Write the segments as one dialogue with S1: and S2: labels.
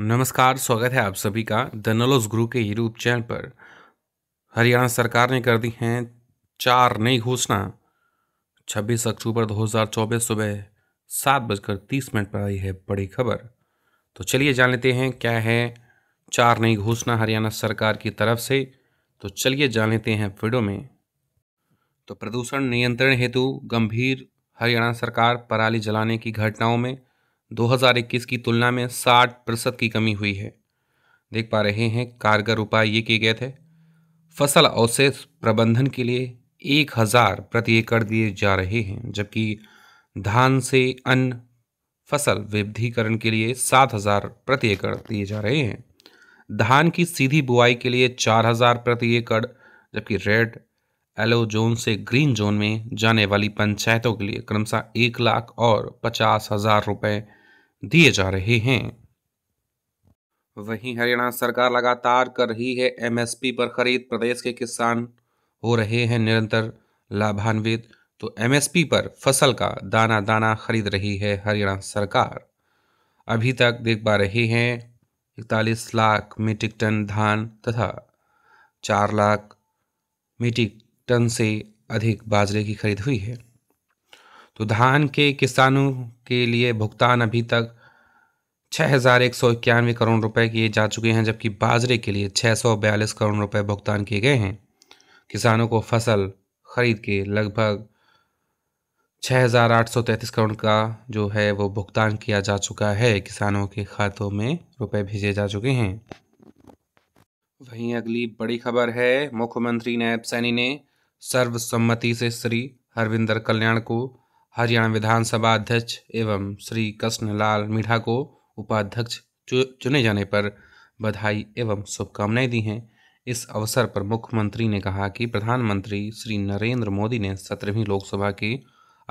S1: नमस्कार स्वागत है आप सभी का द नलोज गुरु के यूट्यूब चैनल पर हरियाणा सरकार ने कर दी हैं चार नई घोषणा 26 अक्टूबर 2024 सुबह सात बजकर तीस मिनट पर आई है बड़ी खबर तो चलिए जान लेते हैं क्या है चार नई घोषणा हरियाणा सरकार की तरफ से तो चलिए जान लेते हैं वीडियो में तो प्रदूषण नियंत्रण हेतु गंभीर हरियाणा सरकार पराली जलाने की घटनाओं में 2021 की तुलना में 60 प्रतिशत की कमी हुई है देख पा रहे हैं कारगर उपाय ये किए गए थे फसल अवशेष प्रबंधन के लिए एक हज़ार प्रति एकड़ दिए जा रहे हैं जबकि धान से अन्न फसल विविधीकरण के लिए सात हज़ार प्रति एकड़ दिए जा रहे हैं धान की सीधी बुआई के लिए चार हज़ार प्रति एकड़ जबकि रेड येलो जोन से ग्रीन जोन में जाने वाली पंचायतों के लिए क्रमशः एक लाख और पचास हज़ार रुपये दिए जा रहे हैं वहीं हरियाणा सरकार लगातार कर रही है एमएसपी पर खरीद प्रदेश के किसान हो रहे हैं निरंतर लाभान्वित तो एमएसपी पर फसल का दाना दाना खरीद रही है हरियाणा सरकार अभी तक देख पा रहे हैं इकतालीस लाख मीट्रिक टन धान तथा चार लाख मीट्रिक टन से अधिक बाजरे की खरीद हुई है तो धान के किसानों के लिए भुगतान अभी तक छः हज़ार एक सौ इक्यानवे करोड़ रुपए किए जा चुके हैं जबकि बाजरे के लिए छः सौ बयालीस करोड़ रुपए भुगतान किए गए हैं किसानों को फसल खरीद के लगभग छः हज़ार आठ सौ तैंतीस करोड़ का जो है वो भुगतान किया जा चुका है किसानों के खातों में रुपए भेजे जा चुके हैं वहीं अगली बड़ी खबर है मुख्यमंत्री नायब सैनी ने सर्वसम्मति से श्री हरविंदर कल्याण को हरियाणा विधानसभा अध्यक्ष एवं श्री कृष्णलाल मीढ़ा को उपाध्यक्ष चुने जाने पर बधाई एवं शुभकामनाएं दी हैं इस अवसर पर मुख्यमंत्री ने कहा कि प्रधानमंत्री श्री नरेंद्र मोदी ने सत्रहवीं लोकसभा के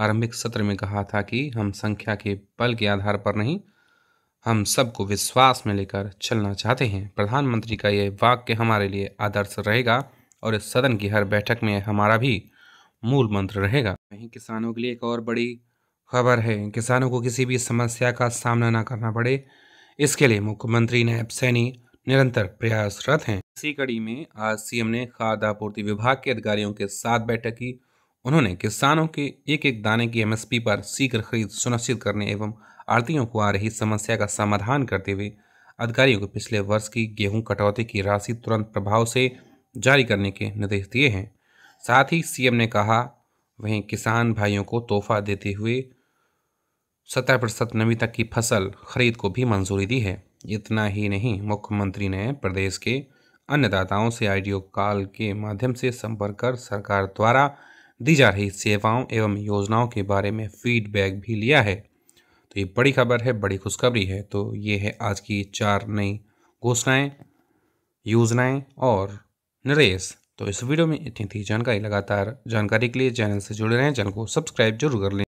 S1: आरंभिक सत्र में कहा था कि हम संख्या के बल के आधार पर नहीं हम सबको विश्वास में लेकर चलना चाहते हैं प्रधानमंत्री का यह वाक्य हमारे लिए आदर्श रहेगा और इस सदन की हर बैठक में हमारा भी मूल मंत्र रहेगा वहीं किसानों के लिए एक और बड़ी खबर है किसानों को किसी भी समस्या का सामना न करना पड़े इसके लिए मुख्यमंत्री नायब सैनी निरंतर प्रयासरत हैं इसी कड़ी में आज सीएम ने खाद्य आपूर्ति विभाग के अधिकारियों के साथ बैठक की उन्होंने किसानों के एक एक दाने की एमएसपी पर शीघ्र खरीद सुनिश्चित करने एवं आड़तियों को आ रही समस्या का समाधान करते हुए अधिकारियों को पिछले वर्ष की गेहूं कटौती की राशि तुरंत प्रभाव से जारी करने के निर्देश दिए हैं साथ ही सीएम ने कहा वहीं किसान भाइयों को तोहफा देते हुए सत्रह प्रतिशत नमी तक की फसल खरीद को भी मंजूरी दी है इतना ही नहीं मुख्यमंत्री ने प्रदेश के अन्नदाताओं से आइडियो कॉल के माध्यम से संपर्क कर सरकार द्वारा दी जा रही सेवाओं एवं योजनाओं के बारे में फीडबैक भी लिया है तो ये बड़ी खबर है बड़ी खुशखबरी है तो ये है आज की चार नई घोषणाएँ योजनाएँ और नरेश तो इस वीडियो में इतनी थी जानकारी लगातार जानकारी के लिए चैनल से जुड़े रहें चैनल को सब्सक्राइब जरूर कर लें